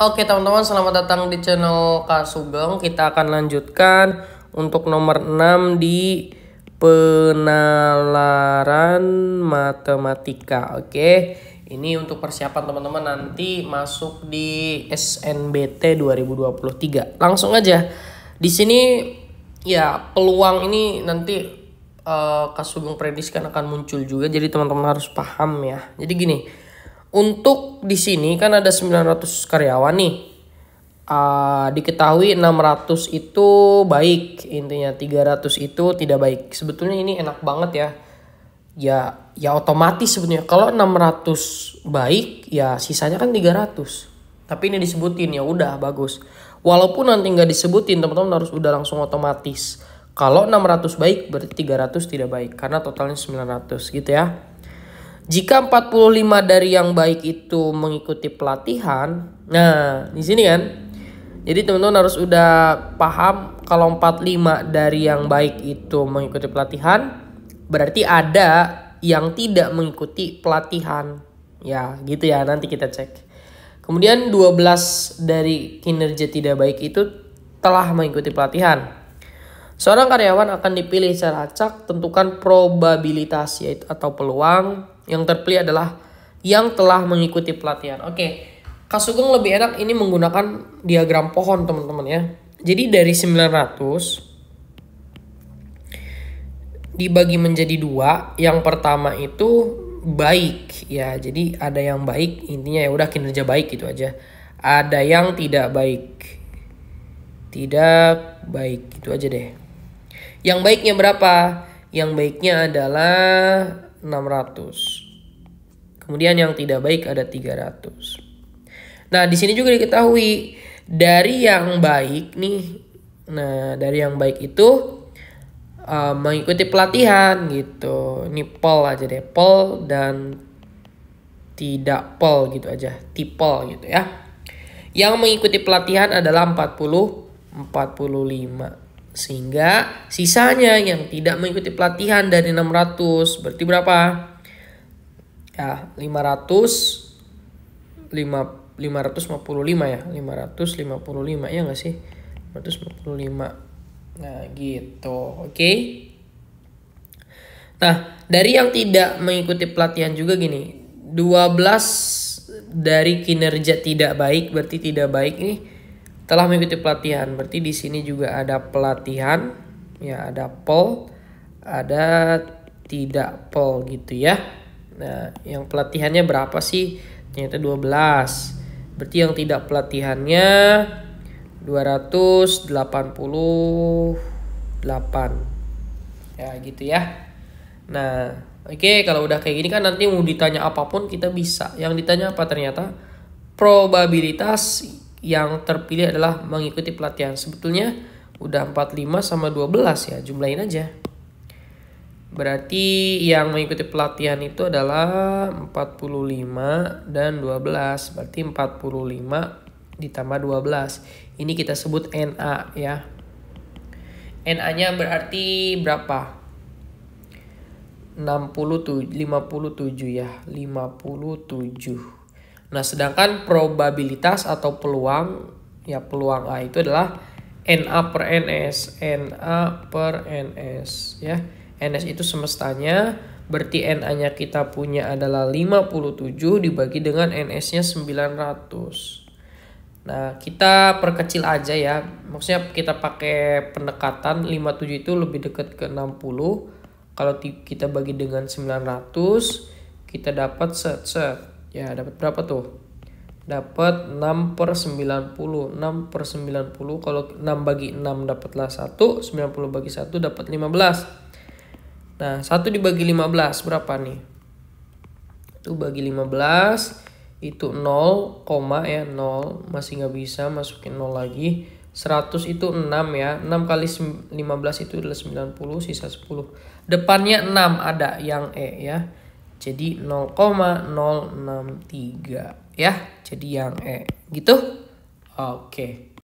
Oke teman-teman selamat datang di channel Kak Sugeng Kita akan lanjutkan untuk nomor 6 di penalaran matematika Oke ini untuk persiapan teman-teman nanti masuk di SNBT 2023 Langsung aja di sini ya peluang ini nanti uh, Kak Sugeng prediksikan akan muncul juga Jadi teman-teman harus paham ya Jadi gini untuk di sini kan ada 900 karyawan nih. Uh, diketahui 600 itu baik, intinya 300 itu tidak baik. Sebetulnya ini enak banget ya. Ya ya otomatis sebetulnya Kalau 600 baik, ya sisanya kan 300. Tapi ini disebutin ya udah bagus. Walaupun nanti nggak disebutin, teman-teman harus udah langsung otomatis. Kalau 600 baik berarti 300 tidak baik karena totalnya 900 gitu ya. Jika 45 dari yang baik itu mengikuti pelatihan, nah di sini kan. Jadi teman-teman harus udah paham kalau 45 dari yang baik itu mengikuti pelatihan, berarti ada yang tidak mengikuti pelatihan. Ya, gitu ya nanti kita cek. Kemudian 12 dari kinerja tidak baik itu telah mengikuti pelatihan. Seorang karyawan akan dipilih secara acak tentukan probabilitas yaitu atau peluang yang terpilih adalah yang telah mengikuti pelatihan. Oke, okay. Kasugeng lebih enak ini menggunakan diagram pohon teman-teman ya. Jadi dari 900 dibagi menjadi dua. Yang pertama itu baik ya. Jadi ada yang baik intinya ya udah kinerja baik gitu aja. Ada yang tidak baik. Tidak baik itu aja deh. Yang baiknya berapa? Yang baiknya adalah 600. Kemudian yang tidak baik ada 300. Nah, di sini juga diketahui dari yang baik nih. Nah, dari yang baik itu uh, mengikuti pelatihan gitu. Ini pol aja deh, pol dan tidak pol gitu aja, tipol gitu ya. Yang mengikuti pelatihan adalah 40 45. Sehingga sisanya yang tidak mengikuti pelatihan dari 600 berarti berapa? Ya, 500 5 555 ya, 555 ya enggak sih? 555. Nah, gitu. Oke. Okay? Nah, dari yang tidak mengikuti pelatihan juga gini, 12 dari kinerja tidak baik berarti tidak baik nih telah mengikuti pelatihan. Berarti di sini juga ada pelatihan, ya ada pol, ada tidak pol gitu ya. Nah, yang pelatihannya berapa sih? Ternyata 12. Berarti yang tidak pelatihannya 288. Ya, gitu ya. Nah, oke okay, kalau udah kayak gini kan nanti mau ditanya apapun kita bisa. Yang ditanya apa ternyata? Probabilitas yang terpilih adalah mengikuti pelatihan. Sebetulnya udah 45 sama 12 ya, jumlahin aja. Berarti yang mengikuti pelatihan itu adalah 45 dan 12. Berarti 45 ditambah 12. Ini kita sebut NA ya. NA-nya berarti berapa? 60 57 ya, 57. Nah, sedangkan probabilitas atau peluang ya peluang A itu adalah NA per NS, NA per NS ya. NS itu semestanya, berarti NA-nya kita punya adalah 57 dibagi dengan NS-nya 900. Nah, kita perkecil aja ya. Maksudnya kita pakai pendekatan 57 itu lebih dekat ke 60. Kalau kita bagi dengan 900, kita dapat set set Ya, dapat berapa tuh? Dapat 6 per 90. 6 per 90. Kalau 6 bagi 6 dapatlah 1. 90 bagi 1 dapat 15. Nah, 1 dibagi 15 berapa nih? Itu bagi 15 itu 0, ya 0. Masih nggak bisa masukin 0 lagi. 100 itu 6 ya. 6 kali 15 itu adalah 90, sisa 10. Depannya 6 ada yang E ya. Jadi 0,063 ya. Jadi yang E gitu. Oke. Okay.